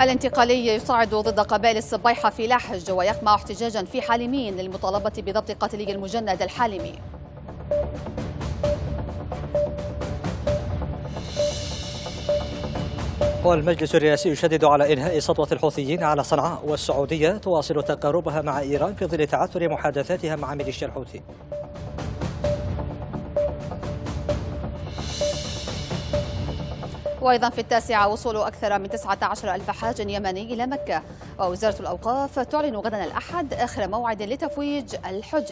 الانتقالي يصعد ضد قبائل الصبيحة في لحج ويقمع احتجاجا في حالمين للمطالبة بضبط قتلي المجند الحالمي والمجلس الرئاسي يشدد على إنهاء سطوة الحوثيين على صنعاء والسعودية تواصل تقاربها مع إيران في ظل تعثر محادثاتها مع ميليشيا الحوثي وأيضا في التاسعة وصول أكثر من 19 ألف حاج يمني إلى مكة ووزارة الأوقاف تعلن غدا الأحد آخر موعد لتفويج الحجاج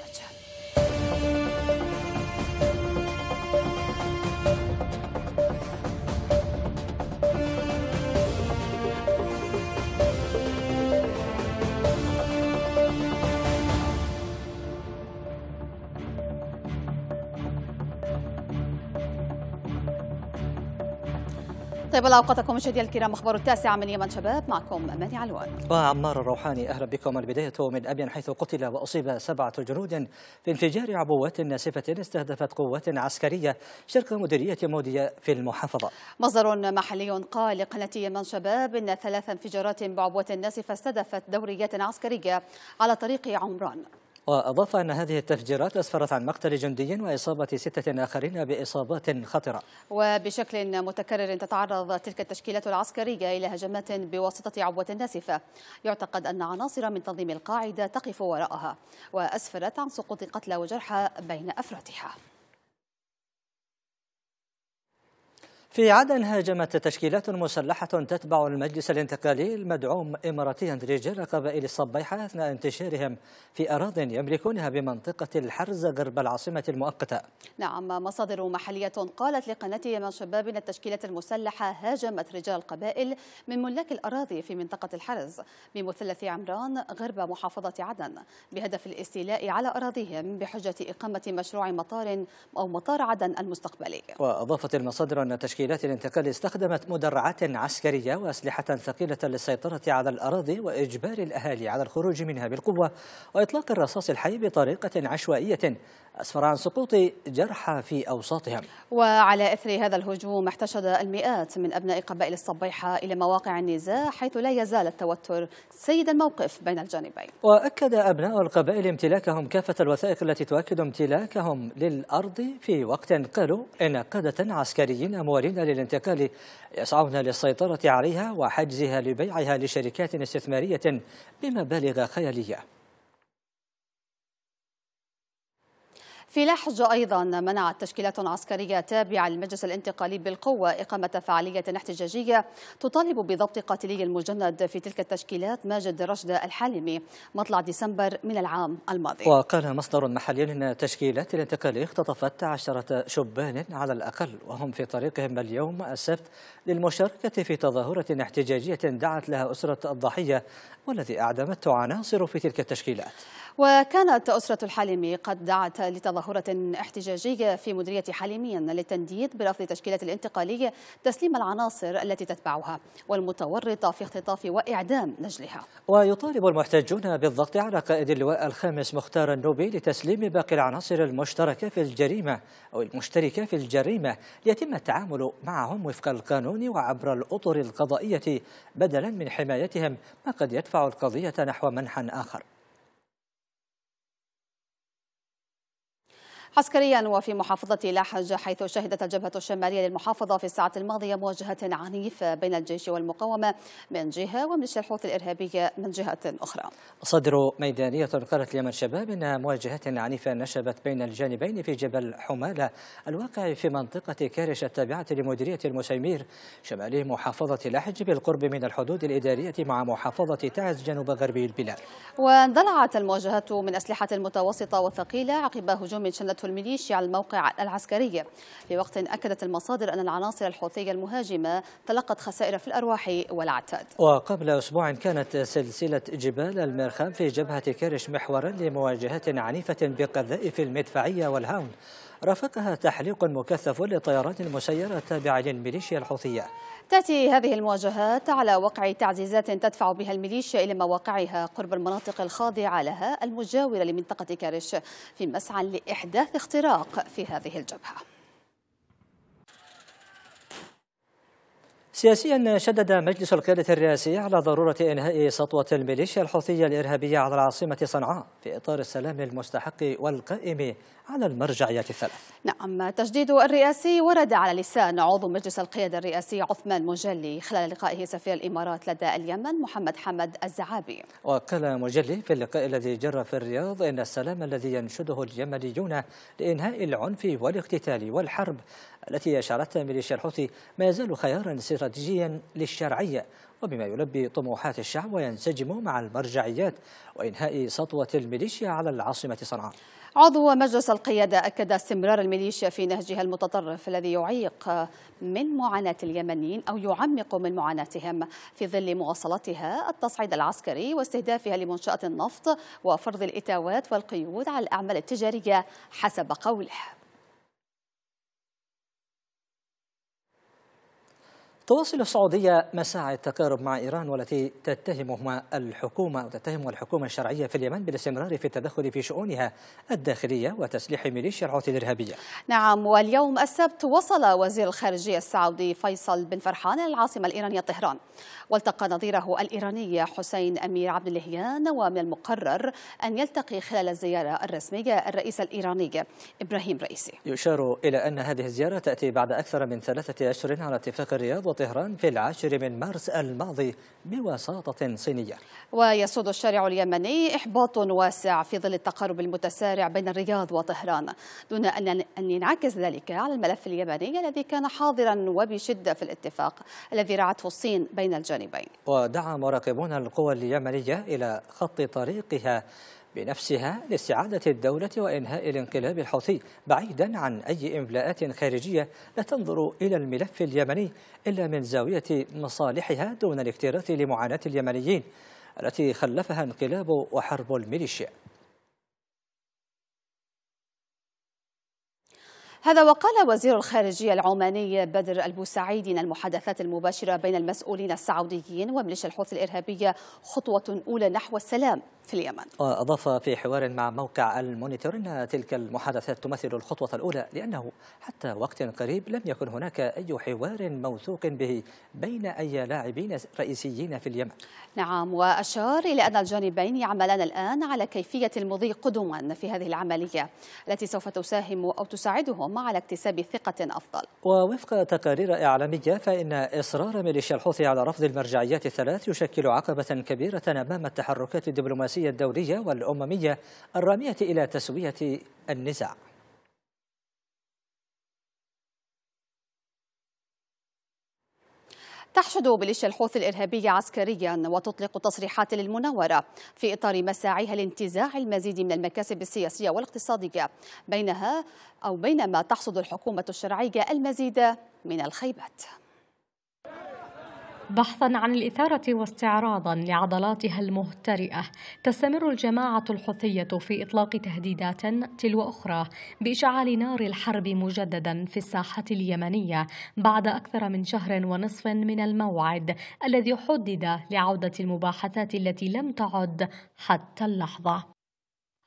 طيب الله اوقاتكم مشاهدينا الكرام اخبار التاسعه من يمن شباب معكم اماني علوان وعمار الروحاني اهلا بكم البدايه من ابين حيث قتل واصيب سبعه جنود في انفجار عبوات ناسفه استهدفت قوات عسكريه شركه مديريه موديه في المحافظه. مصدر محلي قال لقناه يمن شباب ان ثلاث انفجارات بعبوات ناسفه استهدفت دوريات عسكريه على طريق عمران. وأضاف أن هذه التفجيرات أسفرت عن مقتل جندي وإصابة ستة آخرين بإصابات خطرة وبشكل متكرر تتعرض تلك التشكيلات العسكرية إلى هجمات بواسطة عبوة ناسفة يعتقد أن عناصر من تنظيم القاعدة تقف وراءها وأسفرت عن سقوط قتلى وجرحى بين أفرادها في عدن هاجمت تشكيلات مسلحة تتبع المجلس الانتقالي المدعوم إماراتيا رجال قبائل الصبيحة أثناء انتشارهم في أراضٍ يملكونها بمنطقة الحرز غرب العاصمة المؤقتة. نعم مصادر محلية قالت لقناة يمن شباب أن التشكيلات المسلحة هاجمت رجال قبائل من ملاك الأراضي في منطقة الحرز بمثلث عمران غرب محافظة عدن بهدف الاستيلاء على أراضيهم بحجة إقامة مشروع مطار أو مطار عدن المستقبلي. وأضافت المصادر أن تشكيل وتشكيلات الانتقال استخدمت مدرعات عسكرية وأسلحة ثقيلة للسيطرة على الأراضي وإجبار الأهالي على الخروج منها بالقوة وإطلاق الرصاص الحي بطريقة عشوائية أسفر عن سقوط جرحى في أوساطهم وعلى إثر هذا الهجوم احتشد المئات من أبناء قبائل الصبيحة إلى مواقع النزاع حيث لا يزال التوتر سيد الموقف بين الجانبين وأكد أبناء القبائل امتلاكهم كافة الوثائق التي تؤكد امتلاكهم للأرض في وقت قالوا إن قادة عسكريين أموالين المستهلكين للانتقال يسعون للسيطرة عليها وحجزها لبيعها لشركات استثمارية بمبالغ خيالية في لحج أيضا منعت تشكيلات عسكرية تابعة للمجلس الانتقالي بالقوة إقامة فعالية احتجاجية تطالب بضبط قاتلي المجند في تلك التشكيلات ماجد رشد الحالمي مطلع ديسمبر من العام الماضي وقال مصدر محلي أن تشكيلات الانتقالية اختطفت عشرة شبان على الأقل وهم في طريقهم اليوم السبت للمشاركة في تظاهرة احتجاجية دعت لها أسرة الضحية والذي أعدمته عناصر في تلك التشكيلات وكانت أسرة الحالمي قد دعت لتظاهرة احتجاجية في مديرية حالميا للتنديد برفض تشكيلة الانتقالية تسليم العناصر التي تتبعها والمتورطة في اختطاف وإعدام نجلها ويطالب المحتجون بالضغط على قائد اللواء الخامس مختار النوبي لتسليم باقي العناصر المشتركة في الجريمة أو المشتركة في الجريمة ليتم التعامل معهم وفق القانون وعبر الأطر القضائية بدلا من حمايتهم ما قد يدفع القضية نحو منحى آخر عسكريا وفي محافظة لاحج حيث شهدت الجبهة الشمالية للمحافظة في الساعة الماضية مواجهة عنيفة بين الجيش والمقاومة من جهة وميليشيا الحوثي الإرهابية من جهة أخرى صدر ميدانية قالت اليمن شباب إن مواجهة عنيفة نشبت بين الجانبين في جبل حمالة الواقع في منطقة كارش التابعة لمديرية المسيمير شمال محافظة لاحج بالقرب من الحدود الإدارية مع محافظة تعز جنوب غربي البلاد واندلعت المواجهة من أسلحة متوسطة وثقيلة عقب هجوم شنته الميليشيا على الموقع العسكري في وقت أكدت المصادر أن العناصر الحوثية المهاجمة تلقت خسائر في الأرواح والعتاد وقبل أسبوع كانت سلسلة جبال المرخام في جبهة كرش محورا لمواجهة عنيفة بقذائف المدفعية والهاون رافقها تحليق مكثف للطيارات المسيرة التابعة للميليشيا الحوثية تأتي هذه المواجهات على وقع تعزيزات تدفع بها الميليشيا إلى مواقعها قرب المناطق الخاضعة لها المجاورة لمنطقة كارش في مسعى لإحداث اختراق في هذه الجبهة سياسيا شدد مجلس القيادة الرئاسي على ضرورة إنهاء سطوة الميليشيا الحوثية الإرهابية على العاصمة صنعاء في إطار السلام المستحق والقائم على المرجعيات الثلاث نعم تجديد الرئاسي ورد على لسان عضو مجلس القيادة الرئاسي عثمان مجلي خلال لقائه سفير الإمارات لدى اليمن محمد حمد الزعابي وقال مجلي في اللقاء الذي جرى في الرياض إن السلام الذي ينشده اليمنيون لإنهاء العنف والاقتتال والحرب التي أشارتها ميليشيا الحوثي ما يزال خيارا استراتيجيا للشرعية وبما يلبي طموحات الشعب وينسجم مع المرجعيات وإنهاء سطوة الميليشيا على العاصمة صنعاء عضو مجلس القيادة أكد استمرار الميليشيا في نهجها المتطرف الذي يعيق من معاناة اليمنيين أو يعمق من معاناتهم في ظل مواصلتها التصعيد العسكري واستهدافها لمنشأة النفط وفرض الإتاوات والقيود على الأعمال التجارية حسب قوله تواصل السعودية مساعي التقارب مع إيران والتي تتهمهما الحكومة أو تتهم الحكومة الشرعية في اليمن بالاستمرار في التدخل في شؤونها الداخلية وتسليح ميليشيا الحوثي الإرهابية نعم واليوم السبت وصل وزير الخارجية السعودي فيصل بن فرحان العاصمة الإيرانية طهران والتقى نظيره الإيراني حسين أمير عبد اللهيان ومن المقرر أن يلتقي خلال الزيارة الرسمية الرئيس الإيراني إبراهيم رئيسي يشار إلى أن هذه الزيارة تأتي بعد أكثر من ثلاثة أشهر على اتفاق الرياض وطهران في العاشر من مارس الماضي بوساطة صينية ويسود الشارع اليمني إحباط واسع في ظل التقارب المتسارع بين الرياض وطهران دون أن ينعكس ذلك على الملف اليمني الذي كان حاضرا وبشدة في الاتفاق الذي رعته الصين بين الجانبين الجانبين ودعا مراقبون القوى اليمنية إلى خط طريقها بنفسها لاستعادة الدولة وإنهاء الانقلاب الحوثي بعيدا عن أي إملاءات خارجية لا تنظر إلى الملف اليمني إلا من زاوية مصالحها دون الاكتراث لمعاناة اليمنيين التي خلفها انقلاب وحرب الميليشيا هذا وقال وزير الخارجية العماني بدر البوسعيد إن المحادثات المباشرة بين المسؤولين السعوديين وميليشيا الحوثي الإرهابية خطوة أولى نحو السلام في اليمن أضاف في حوار مع موقع المونيتور أن تلك المحادثات تمثل الخطوة الأولى لأنه حتى وقت قريب لم يكن هناك أي حوار موثوق به بين أي لاعبين رئيسيين في اليمن نعم وأشار إلى أن الجانبين يعملان الآن على كيفية المضي قدما في هذه العملية التي سوف تساهم أو تساعدهم على اكتساب ثقة أفضل ووفق تقارير إعلامية فإن إصرار ميليشيا الحوثي على رفض المرجعيات الثلاث يشكل عقبة كبيرة أمام التحركات الدبلوماسية السياسية الدولية والأممية الرامية إلى تسوية النزاع تحشد ميليشيا الحوثي الإرهابية عسكريا وتطلق تصريحات للمناورة في إطار مساعيها لانتزاع المزيد من المكاسب السياسية والاقتصادية بينها أو بينما تحصد الحكومة الشرعية المزيد من الخيبات بحثا عن الإثارة واستعراضا لعضلاتها المهترئة تستمر الجماعة الحوثية في إطلاق تهديدات تلو أخرى بإشعال نار الحرب مجددا في الساحة اليمنية بعد أكثر من شهر ونصف من الموعد الذي حدد لعودة المباحثات التي لم تعد حتى اللحظة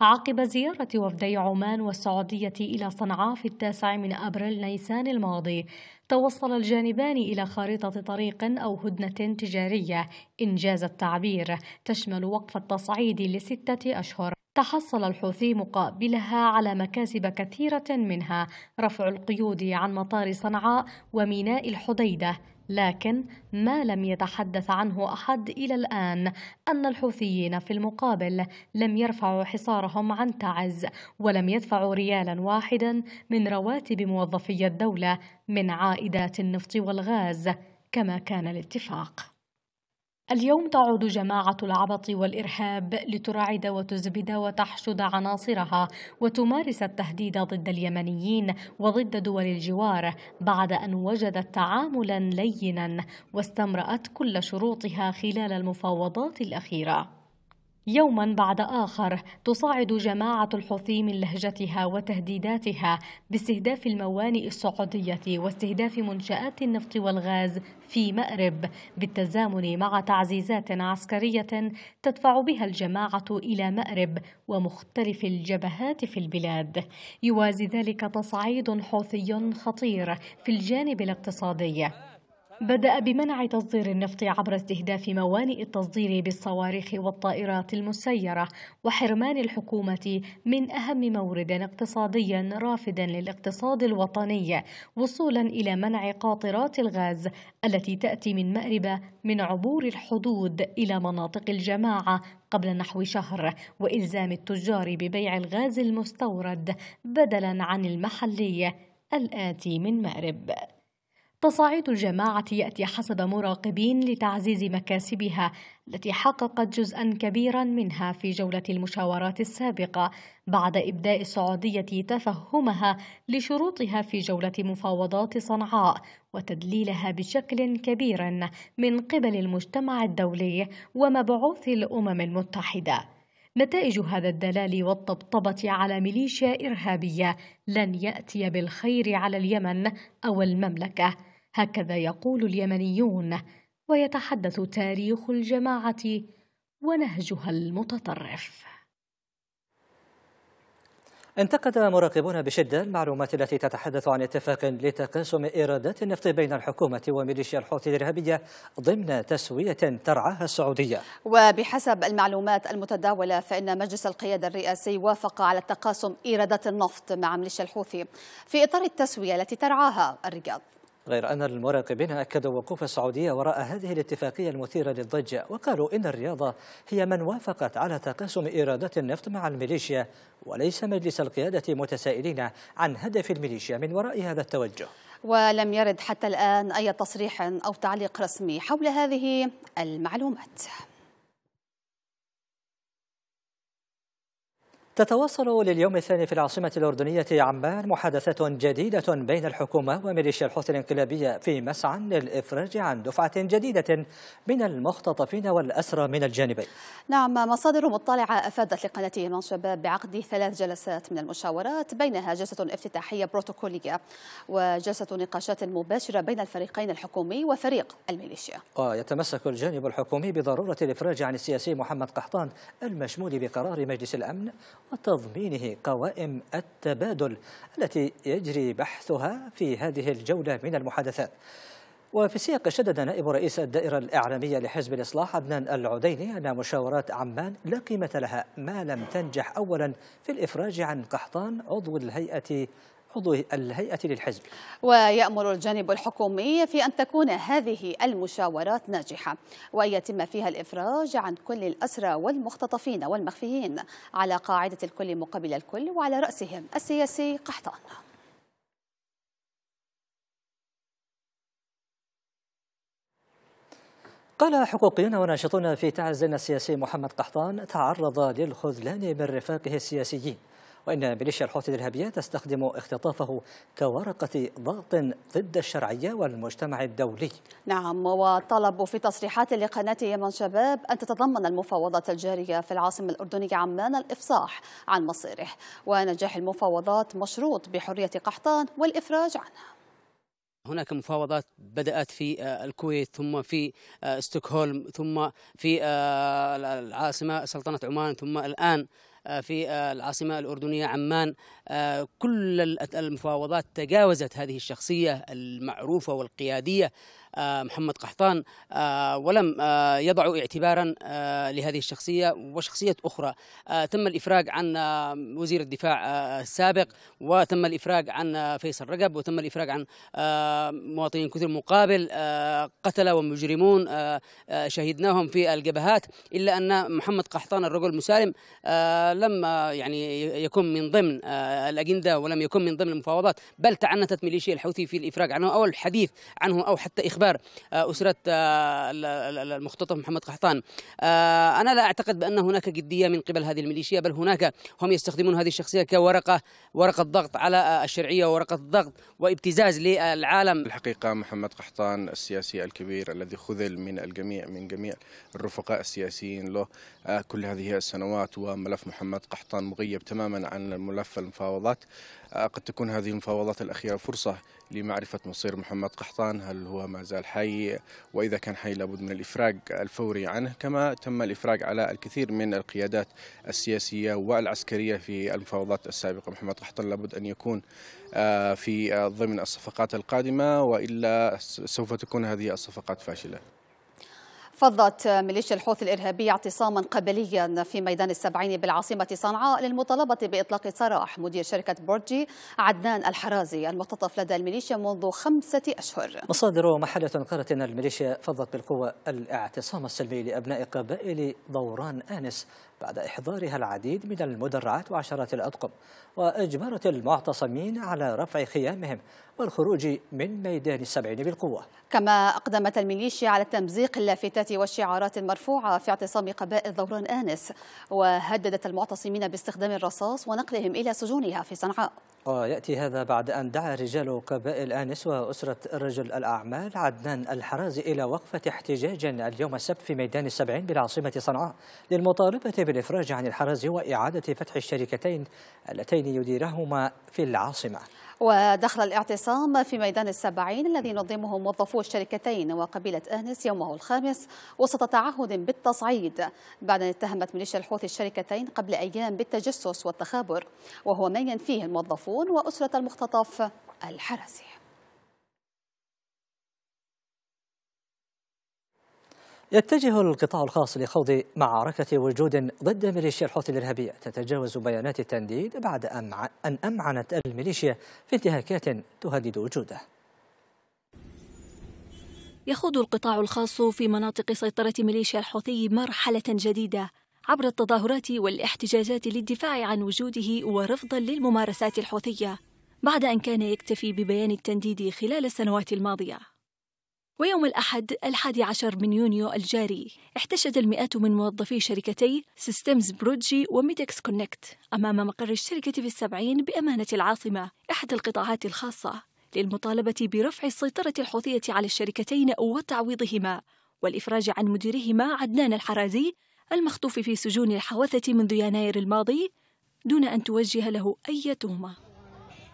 عقب زيارة وفدي عمان والسعودية إلى صنعاء في التاسع من أبريل نيسان الماضي توصل الجانبان إلى خارطة طريق أو هدنة تجارية إنجاز التعبير تشمل وقف التصعيد لستة أشهر تحصل الحوثي مقابلها على مكاسب كثيرة منها رفع القيود عن مطار صنعاء وميناء الحديدة لكن ما لم يتحدث عنه أحد إلى الآن أن الحوثيين في المقابل لم يرفعوا حصارهم عن تعز ولم يدفعوا ريالا واحدا من رواتب موظفي الدولة من عائدات النفط والغاز كما كان الاتفاق اليوم تعود جماعة العبط والإرهاب لتراعد وتزبد وتحشد عناصرها وتمارس التهديد ضد اليمنيين وضد دول الجوار بعد أن وجدت تعاملا لينا واستمرأت كل شروطها خلال المفاوضات الأخيرة يوما بعد آخر تصاعد جماعة الحوثي من لهجتها وتهديداتها باستهداف الموانئ السعودية واستهداف منشآت النفط والغاز في مأرب بالتزامن مع تعزيزات عسكرية تدفع بها الجماعة إلى مأرب ومختلف الجبهات في البلاد يوازي ذلك تصعيد حوثي خطير في الجانب الاقتصادي بدأ بمنع تصدير النفط عبر استهداف موانئ التصدير بالصواريخ والطائرات المسيرة وحرمان الحكومة من أهم مورد اقتصادي رافد للاقتصاد الوطني وصولا إلى منع قاطرات الغاز التي تأتي من مأرب من عبور الحدود إلى مناطق الجماعة قبل نحو شهر وإلزام التجار ببيع الغاز المستورد بدلا عن المحلي الآتي من مأرب تصاعد الجماعة يأتي حسب مراقبين لتعزيز مكاسبها التي حققت جزءا كبيرا منها في جولة المشاورات السابقة بعد إبداء السعودية تفهمها لشروطها في جولة مفاوضات صنعاء وتدليلها بشكل كبير من قبل المجتمع الدولي ومبعوث الأمم المتحدة. نتائج هذا الدلال والطبطبة على ميليشيا إرهابية لن يأتي بالخير على اليمن أو المملكة هكذا يقول اليمنيون ويتحدث تاريخ الجماعة ونهجها المتطرف انتقد مراقبون بشدة المعلومات التي تتحدث عن اتفاق لتقاسم إيرادات النفط بين الحكومة وميليشيا الحوثي الإرهابية ضمن تسوية ترعاها السعودية وبحسب المعلومات المتداولة فإن مجلس القيادة الرئاسي وافق على تقاسم إيرادات النفط مع ميليشيا الحوثي في إطار التسوية التي ترعاها الرياض غير أن المراقبين أكدوا وقوف السعودية وراء هذه الاتفاقية المثيرة للضجة وقالوا إن الرياضة هي من وافقت على تقاسم إيرادات النفط مع الميليشيا وليس مجلس القيادة متسائلين عن هدف الميليشيا من وراء هذا التوجه ولم يرد حتى الآن أي تصريح أو تعليق رسمي حول هذه المعلومات تتواصل لليوم الثاني في العاصمة الأردنية عمان محادثات جديدة بين الحكومة وميليشيا الحوثي الانقلابية في مسعى للإفراج عن دفعة جديدة من المختطفين والأسرى من الجانبين نعم مصادر مطلعة أفادت لقناة شباب بعقد ثلاث جلسات من المشاورات بينها جلسة افتتاحية بروتوكولية وجلسة نقاشات مباشرة بين الفريقين الحكومي وفريق الميليشيا ويتمسك الجانب الحكومي بضرورة الإفراج عن السياسي محمد قحطان المشمول بقرار مجلس الأمن وتضمينه قوائم التبادل التي يجري بحثها في هذه الجولة من المحادثات وفي سياق شدد نائب رئيس الدائرة الإعلامية لحزب الإصلاح عدنان العديني أن مشاورات عمان لا قيمة لها ما لم تنجح أولا في الإفراج عن قحطان عضو الهيئة عضو الهيئة للحزب ويأمر الجانب الحكومي في أن تكون هذه المشاورات ناجحة وأن يتم فيها الإفراج عن كل الأسرى والمختطفين والمخفيين على قاعدة الكل مقابل الكل وعلى رأسهم السياسي قحطان قال حقوقيون وناشطون في تعز السياسي محمد قحطان تعرض للخذلان من رفاقه السياسيين وإن ميليشيا الحوثي الإرهابية تستخدم اختطافه كورقة ضغط ضد الشرعية والمجتمع الدولي نعم وطلبوا في تصريحات لقناة يمن شباب أن تتضمن المفاوضات الجارية في العاصمة الأردنية عمان الإفصاح عن مصيره ونجاح المفاوضات مشروط بحرية قحطان والإفراج عنها هناك مفاوضات بدأت في آه، الكويت ثم في آه، ستوكهولم ثم في آه، العاصمة سلطنة عمان ثم الآن آه، في آه، العاصمة الأردنية عمان آه، كل المفاوضات تجاوزت هذه الشخصية المعروفة والقيادية آه، محمد قحطان آه، ولم آه، يضعوا اعتبارا لهذه الشخصية وشخصية أخرى تم الإفراج عن وزير الدفاع السابق وتم الإفراج عن فيصل رقب وتم الإفراج عن مواطنين كثير مقابل قتلة ومجرمون شهدناهم في الجبهات إلا أن محمد قحطان الرجل المسالم لم يعني يكن من ضمن الأجندة ولم يكن من ضمن المفاوضات بل تعنتت ميليشيا الحوثي في الإفراج عنه أو الحديث عنه أو حتى إخبار باستخبار آه، أسرة آه، المختطف محمد قحطان آه، أنا لا أعتقد بأن هناك جدية من قبل هذه الميليشيا بل هناك هم يستخدمون هذه الشخصية كورقة ورقة ضغط على الشرعية وورقة ضغط وابتزاز للعالم الحقيقة محمد قحطان السياسي الكبير الذي خذل من الجميع من جميع الرفقاء السياسيين له كل هذه السنوات وملف محمد قحطان مغيب تماما عن ملف المفاوضات آه، قد تكون هذه المفاوضات الأخيرة فرصة لمعرفة مصير محمد قحطان هل هو ما زال حي وإذا كان حي لابد من الإفراج الفوري عنه كما تم الإفراج على الكثير من القيادات السياسية والعسكرية في المفاوضات السابقة محمد قحطان لابد أن يكون آه، في ضمن الصفقات القادمة وإلا سوف تكون هذه الصفقات فاشلة فضت ميليشيا الحوثي الإرهابية اعتصاما قبليا في ميدان السبعين بالعاصمة صنعاء للمطالبة بإطلاق سراح مدير شركة بورجي عدنان الحرازي المختطف لدى الميليشيا منذ خمسة أشهر مصادر محلة قالت أن الميليشيا فضت بالقوة الاعتصام السلمي لأبناء قبائل دوران آنس بعد إحضارها العديد من المدرعات وعشرات الأطقم وأجبرت المعتصمين على رفع خيامهم والخروج من ميدان السبعين بالقوة كما أقدمت الميليشيا على تمزيق اللافتات والشعارات المرفوعة في اعتصام قبائل ظوران آنس وهددت المعتصمين باستخدام الرصاص ونقلهم إلى سجونها في صنعاء ويأتي هذا بعد أن دعا رجال قبائل آنس وأسرة رجل الأعمال عدنان الحرازي إلى وقفة احتجاجا اليوم السبت في ميدان السبعين بالعاصمة صنعاء للمطالبة بالإفراج عن الحرازي وإعادة فتح الشركتين اللتين يديرهما في العاصمة ودخل الاعتصام في ميدان السبعين الذي ينظمه موظفو الشركتين وقبيلة آنس يومه الخامس وسط تعهد بالتصعيد بعد أن اتهمت ميليشيا الحوثي الشركتين قبل أيام بالتجسس والتخابر وهو ما ينفيه الموظفون وأسرة المختطف الحرسي يتجه القطاع الخاص لخوض معركة وجود ضد ميليشيا الحوثي الإرهابية تتجاوز بيانات التنديد بعد أن أمعنت الميليشيا في انتهاكات تهدد وجوده يخوض القطاع الخاص في مناطق سيطرة ميليشيا الحوثي مرحلة جديدة عبر التظاهرات والاحتجاجات للدفاع عن وجوده ورفضا للممارسات الحوثية بعد أن كان يكتفي ببيان التنديد خلال السنوات الماضية ويوم الأحد الحادي عشر من يونيو الجاري احتشد المئات من موظفي شركتي سيستمز بروجي وميدكس كونكت أمام مقر الشركة في السبعين بأمانة العاصمة إحدى القطاعات الخاصة للمطالبة برفع السيطرة الحوثية على الشركتين وتعويضهما والإفراج عن مديرهما عدنان الحرازي المخطوف في سجون الحوثة منذ يناير الماضي دون أن توجه له أي تهمة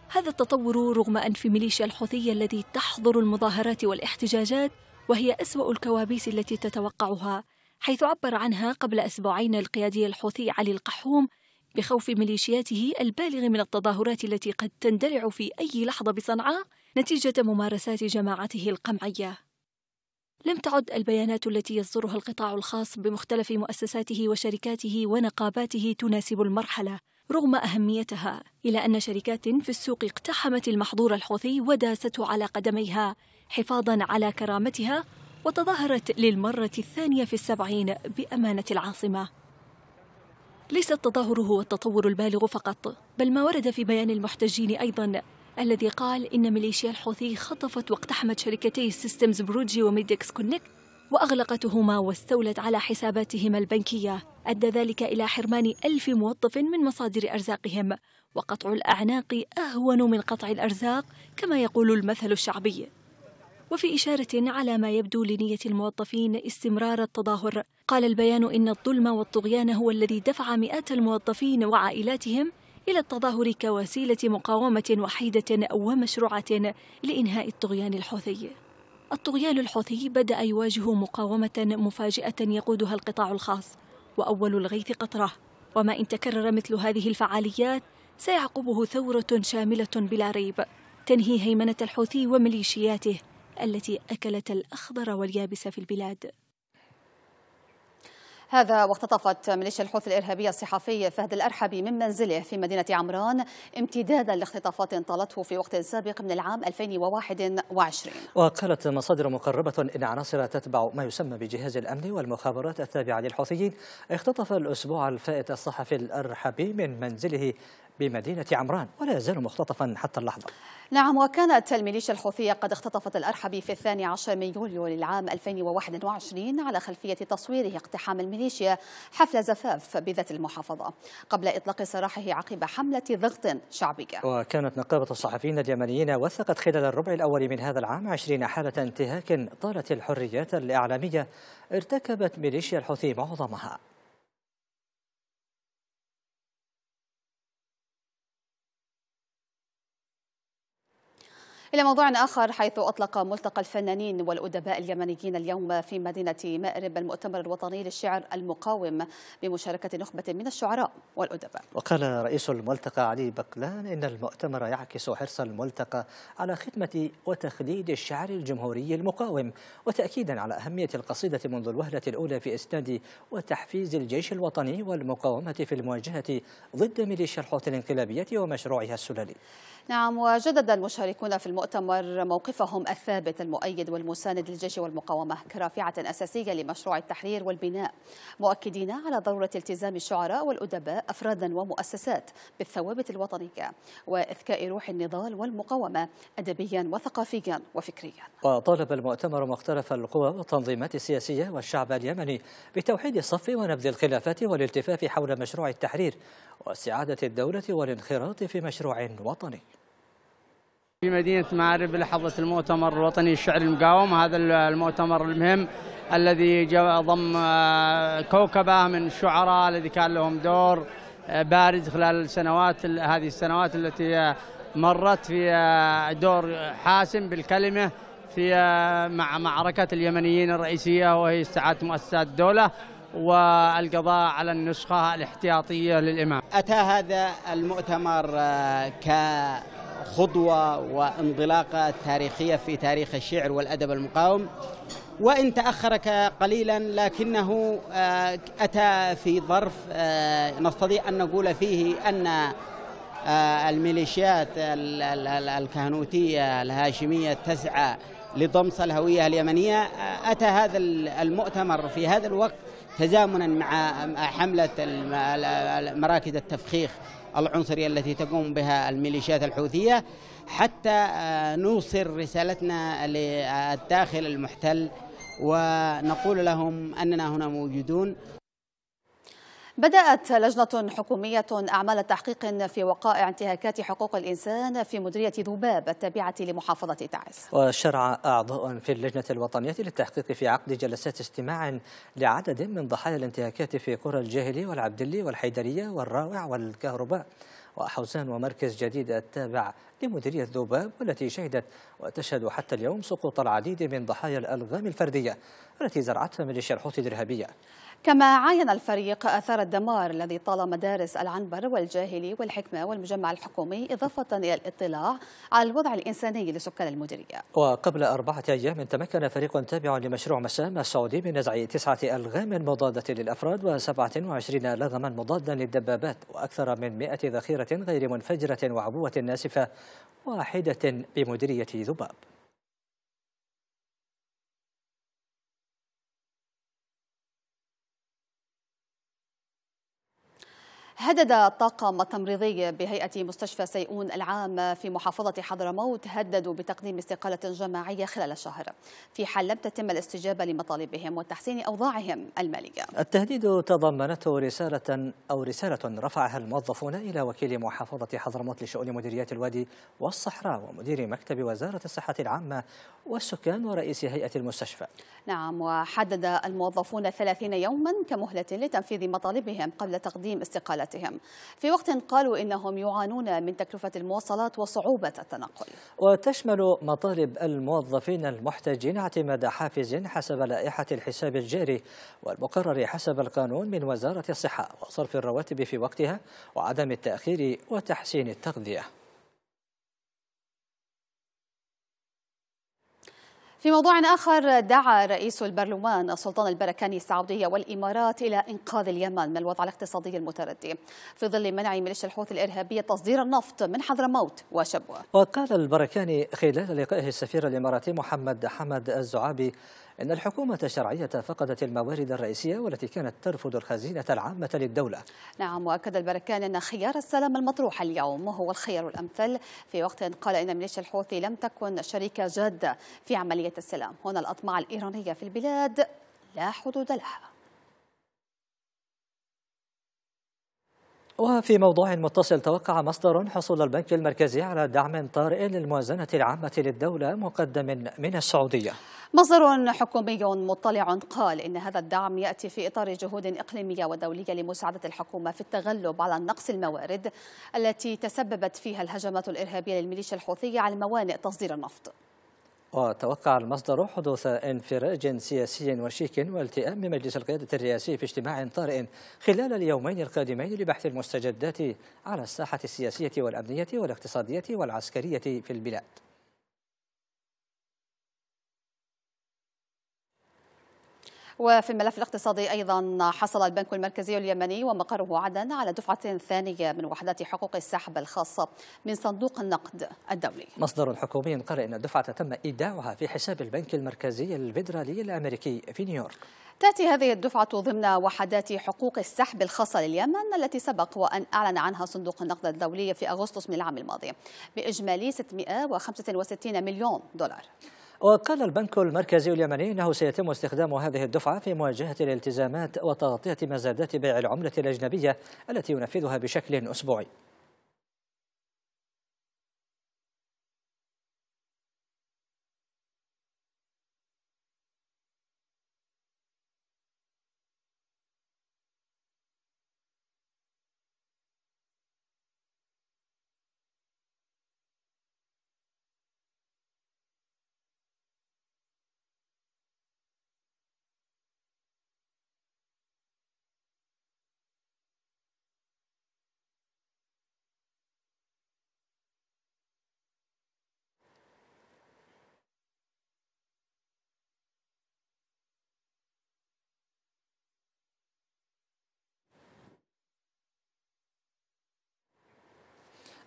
هذا التطور رغم أنف ميليشيا الحوثية الذي تحضر المظاهرات والاحتجاجات وهي أسوأ الكوابيس التي تتوقعها حيث عبر عنها قبل أسبوعين القيادي الحوثي علي القحوم بخوف ميليشياته البالغ من التظاهرات التي قد تندلع في أي لحظة بصنعاء نتيجة ممارسات جماعته القمعية. لم تعد البيانات التي يصدرها القطاع الخاص بمختلف مؤسساته وشركاته ونقاباته تناسب المرحلة، رغم أهميتها إلى أن شركات في السوق اقتحمت المحظور الحوثي وداسته على قدميها حفاظا على كرامتها وتظاهرت للمرة الثانية في السبعين بأمانة العاصمة ليس التظاهر هو التطور البالغ فقط بل ما ورد في بيان المحتجين أيضا الذي قال إن ميليشيا الحوثي خطفت واقتحمت شركتي سيستمز بروجي وميدكس كونكت وأغلقتهما واستولت على حساباتهما البنكية أدى ذلك إلى حرمان ألف موظف من مصادر أرزاقهم وقطع الأعناق أهون من قطع الأرزاق كما يقول المثل الشعبي وفي إشارة على ما يبدو لنية الموظفين استمرار التظاهر قال البيان إن الظلم والطغيان هو الذي دفع مئات الموظفين وعائلاتهم إلى التظاهر كوسيلة مقاومة وحيدة ومشروعة لإنهاء الطغيان الحوثي الطغيان الحوثي بدأ يواجه مقاومة مفاجئة يقودها القطاع الخاص وأول الغيث قطره وما إن تكرر مثل هذه الفعاليات سيعقبه ثورة شاملة بلا ريب تنهي هيمنة الحوثي وميليشياته التي أكلت الأخضر واليابس في البلاد هذا واختطفت ميليشيا الحوثي الإرهابية الصحفي فهد الأرحبي من منزله في مدينة عمران امتدادا لاختطافات طالته في وقت سابق من العام 2021 وقالت مصادر مقربة إن عناصر تتبع ما يسمى بجهاز الأمن والمخابرات التابعة للحوثيين اختطف الأسبوع الفائت الصحفي الأرحبي من منزله بمدينة عمران ولا يزال مختطفا حتى اللحظة نعم وكانت الميليشيا الحوثية قد اختطفت الأرحبي في الثاني عشر من يوليو للعام 2021 على خلفية تصويره اقتحام الميليشيا حفل زفاف بذات المحافظة قبل إطلاق سراحه عقب حملة ضغط شعبية وكانت نقابة الصحفيين اليمنيين وثقت خلال الربع الأول من هذا العام 20 حالة انتهاك طالت الحريات الإعلامية ارتكبت ميليشيا الحوثي معظمها إلى موضوع آخر حيث أطلق ملتقى الفنانين والأدباء اليمنيين اليوم في مدينة مأرب المؤتمر الوطني للشعر المقاوم بمشاركة نخبة من الشعراء والأدباء وقال رئيس الملتقى علي بقلان إن المؤتمر يعكس حرص الملتقى على خدمة وتخليد الشعر الجمهوري المقاوم وتأكيدا على أهمية القصيدة منذ الوهلة الأولى في إسناد وتحفيز الجيش الوطني والمقاومة في المواجهة ضد ميليشيا الحوثي الانقلابية ومشروعها السلالي نعم وجدد المشاركون في المؤتمر موقفهم الثابت المؤيد والمساند للجيش والمقاومة كرافعة أساسية لمشروع التحرير والبناء مؤكدين على ضرورة التزام الشعراء والأدباء أفرادا ومؤسسات بالثوابت الوطنية وإذكاء روح النضال والمقاومة أدبيا وثقافيا وفكريا وطالب المؤتمر مختلف القوى والتنظيمات السياسية والشعب اليمني بتوحيد الصف ونبذ الخلافات والالتفاف حول مشروع التحرير واستعادة الدولة والانخراط في مشروع وطني في مدينة مارب لحظة المؤتمر الوطني الشعر المقاوم هذا المؤتمر المهم الذي ضم آه، كوكبة من الشعراء الذي كان لهم دور آه، بارز خلال السنوات هذه السنوات التي آه، مرت في دور حاسم بالكلمة في مع معركة اليمنيين الرئيسية وهي استعادة مؤسسات الدولة والقضاء على النسخة الاحتياطية للإمام أتى هذا المؤتمر ك خطوة وانطلاقة تاريخية في تاريخ الشعر والأدب المقاوم وإن تأخر قليلا لكنه آه، أتى في ظرف آه، نستطيع أن نقول فيه أن آه، الميليشيات الكهنوتية الهاشمية تسعى لضمص الهوية اليمنية أتى هذا المؤتمر في هذا الوقت تزامنا مع حملة مراكز التفخيخ العنصرية التي تقوم بها الميليشيات الحوثية حتى آه، نوصل رسالتنا للداخل المحتل ونقول لهم أننا هنا موجودون بدأت لجنة حكومية أعمال تحقيق في وقائع انتهاكات حقوق الإنسان في مديرية ذباب التابعة لمحافظة تعز وشرع أعضاء في اللجنة الوطنية للتحقيق في عقد جلسات استماع لعدد من ضحايا الانتهاكات في قرى الجاهلي والعبدلي والحيدرية والراوع والكهرباء وحوزان ومركز جديد التابع لمديرية ذباب والتي شهدت وتشهد حتى اليوم سقوط العديد من ضحايا الألغام الفردية التي زرعتها ميليشيا الحوثي الإرهابية كما عاين الفريق آثار الدمار الذي طال مدارس العنبر والجاهلي والحكمة والمجمع الحكومي إضافة إلى الاطلاع على الوضع الإنساني لسكان المديرية وقبل أربعة أيام تمكن فريق تابع لمشروع مسام السعودي من نزع تسعة ألغام مضادة للأفراد و27 لغما مضادا للدبابات وأكثر من 100 ذخيرة غير منفجرة وعبوة ناسفة واحدة بمديرية ذباب هدد الطاقم التمريضي بهيئة مستشفى سيئون العام في محافظة حضرموت هددوا بتقديم استقالة جماعية خلال شهر في حال لم تتم الاستجابة لمطالبهم وتحسين أوضاعهم المالية التهديد تضمنته رسالة أو رسالة رفعها الموظفون إلى وكيل محافظة حضرموت لشؤون مديريات الوادي والصحراء ومدير مكتب وزارة الصحة العامة والسكان ورئيس هيئة المستشفى نعم وحدد الموظفون 30 يوما كمهلة لتنفيذ مطالبهم قبل تقديم استقالة عائلاتهم في وقت قالوا إنهم يعانون من تكلفة المواصلات وصعوبة التنقل وتشمل مطالب الموظفين المحتاجين اعتماد حافز حسب لائحة الحساب الجاري والمقرر حسب القانون من وزارة الصحة وصرف الرواتب في وقتها وعدم التأخير وتحسين التغذية في موضوع آخر دعا رئيس البرلمان السلطان البركاني السعودية والإمارات إلى إنقاذ اليمن من الوضع الاقتصادي المتردي في ظل منع ميليشيا الحوثي الإرهابية تصدير النفط من حضرموت وشبوة وقال البركاني خلال لقائه السفير الإماراتي محمد حمد الزعابي أن الحكومة الشرعية فقدت الموارد الرئيسية والتي كانت ترفض الخزينة العامة للدولة نعم وأكد البركان أن خيار السلام المطروح اليوم هو الخيار الأمثل في وقت قال أن ميليشيا الحوثي لم تكن شريكة جادة في عملية السلام هنا الأطماع الإيرانية في البلاد لا حدود لها وفي موضوع متصل توقع مصدر حصول البنك المركزي على دعم طارئ للموازنة العامة للدولة مقدم من السعودية مصدر حكومي مطلع قال إن هذا الدعم يأتي في إطار جهود إقليمية ودولية لمساعدة الحكومة في التغلب على نقص الموارد التي تسببت فيها الهجمات الإرهابية للميليشيا الحوثية على موانئ تصدير النفط وتوقع المصدر حدوث انفراج سياسي وشيك والتئام مجلس القيادة الرئاسي في اجتماع طارئ خلال اليومين القادمين لبحث المستجدات على الساحة السياسية والأمنية والاقتصادية والعسكرية في البلاد وفي الملف الاقتصادي أيضا حصل البنك المركزي اليمني ومقره عدن على دفعة ثانية من وحدات حقوق السحب الخاصة من صندوق النقد الدولي مصدر حكومي قال أن الدفعة تم إيداعها في حساب البنك المركزي الفيدرالي الأمريكي في نيويورك تأتي هذه الدفعة ضمن وحدات حقوق السحب الخاصة لليمن التي سبق وأن أعلن عنها صندوق النقد الدولي في أغسطس من العام الماضي بإجمالي 665 مليون دولار وقال البنك المركزي اليمني أنه سيتم استخدام هذه الدفعة في مواجهة الالتزامات وتغطية مزادات بيع العملة الأجنبية التي ينفذها بشكل أسبوعي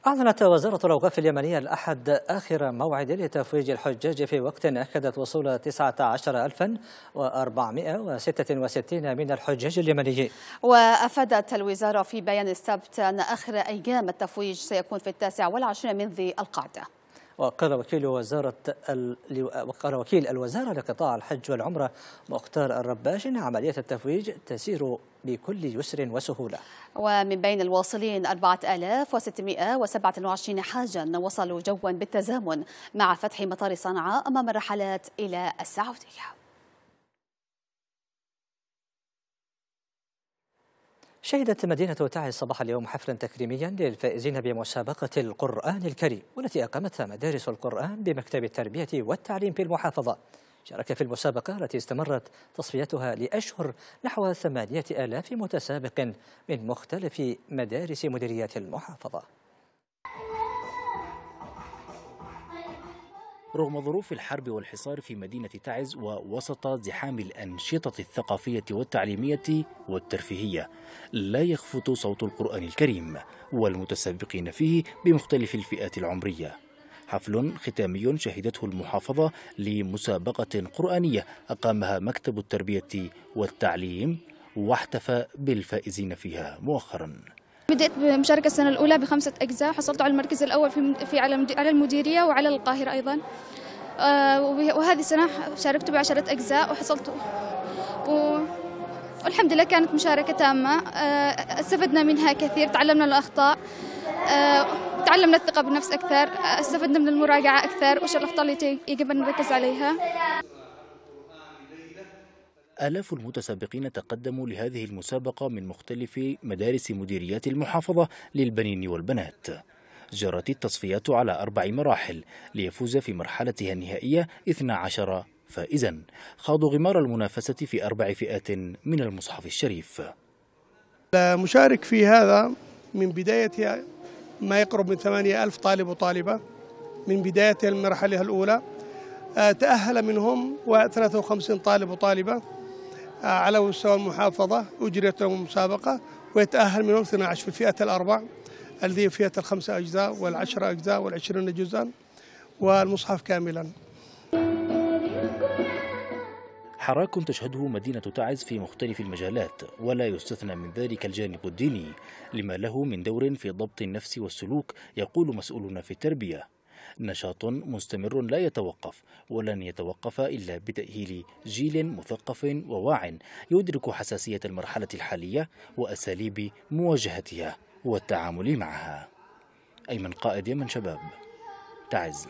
أعلنت وزارة الأوقاف اليمنية الأحد آخر موعد لتفويج الحجاج في وقت أكدت وصول 19466 من الحجاج اليمنيين وأفادت الوزارة في بيان السبت أن آخر أيام التفويج سيكون في التاسع والعشرين من ذي القعدة وقال وكيل وزارة ال... وقال وكيل الوزارة لقطاع الحج والعمرة مختار الرباش إن عملية التفويج تسير بكل يسر وسهولة ومن بين الواصلين 4627 حاجا وصلوا جوا بالتزامن مع فتح مطار صنعاء أمام الرحلات إلى السعودية شهدت مدينة تعز صباح اليوم حفلا تكريميا للفائزين بمسابقة القرآن الكريم والتي أقامتها مدارس القرآن بمكتب التربية والتعليم في المحافظة شارك في المسابقة التي استمرت تصفيتها لأشهر نحو ثمانية آلاف متسابق من مختلف مدارس مديريات المحافظة رغم ظروف الحرب والحصار في مدينة تعز ووسط زحام الأنشطة الثقافية والتعليمية والترفيهية لا يخفت صوت القرآن الكريم والمتسابقين فيه بمختلف الفئات العمرية حفل ختامي شهدته المحافظة لمسابقة قرآنية أقامها مكتب التربية والتعليم واحتفى بالفائزين فيها مؤخراً بدأت بمشاركة السنة الأولى بخمسة أجزاء حصلت على المركز الأول في على المديرية وعلى القاهرة أيضا آه، وهذه السنة شاركت بعشرة أجزاء وحصلت و... والحمد لله كانت مشاركة تامة آه، استفدنا منها كثير تعلمنا الأخطاء آه، تعلمنا الثقة بالنفس أكثر استفدنا من المراجعة أكثر وش الأخطاء اللي يجب أن نركز عليها آلاف المتسابقين تقدموا لهذه المسابقة من مختلف مدارس مديريات المحافظة للبنين والبنات جرت التصفيات على أربع مراحل ليفوز في مرحلتها النهائية 12 فائزا خاضوا غمار المنافسة في أربع فئات من المصحف الشريف المشارك في هذا من بداية ما يقرب من 8000 طالب وطالبة من بداية المرحلة الأولى آه، تأهل منهم 53 طالب وطالبة آه، على مستوى المحافظة أجريت لهم مسابقة ويتأهل منهم 12 في الفئة الأربع الذي فيها الخمسة أجزاء والعشرة أجزاء والعشرين جزءا والمصحف كاملا حراك تشهده مدينة تعز في مختلف المجالات ولا يستثنى من ذلك الجانب الديني لما له من دور في ضبط النفس والسلوك يقول مسؤولنا في التربية نشاط مستمر لا يتوقف ولن يتوقف إلا بتأهيل جيل مثقف وواع يدرك حساسية المرحلة الحالية وأساليب مواجهتها والتعامل معها أيمن قائد يمن شباب تعز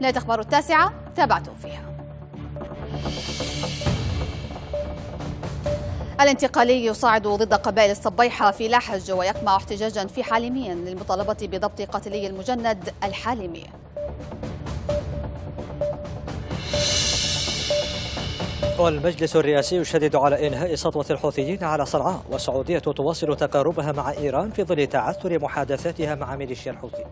نهاية أخبار التاسعة تابعتم فيها الانتقالي يصعد ضد قبائل الصبيحة في لحج ويقمع احتجاجا في حالمين للمطالبة بضبط قاتلي المجند الحالمي والمجلس الرئاسي يشدد على إنهاء سطوة الحوثيين على صنعاء والسعودية تواصل تقاربها مع إيران في ظل تعثر محادثاتها مع ميليشيا الحوثي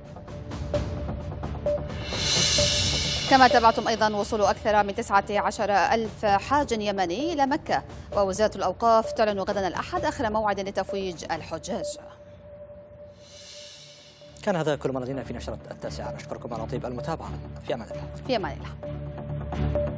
كما تابعتم أيضا وصول أكثر من 19 ألف حاج يمني إلى مكة ووزارة الأوقاف تعلن غدا الأحد آخر موعد لتفويج الحجاج كان هذا كل ما لدينا في نشرة التاسعة نشكركم على طيب المتابعة في أمان الله في أمان الله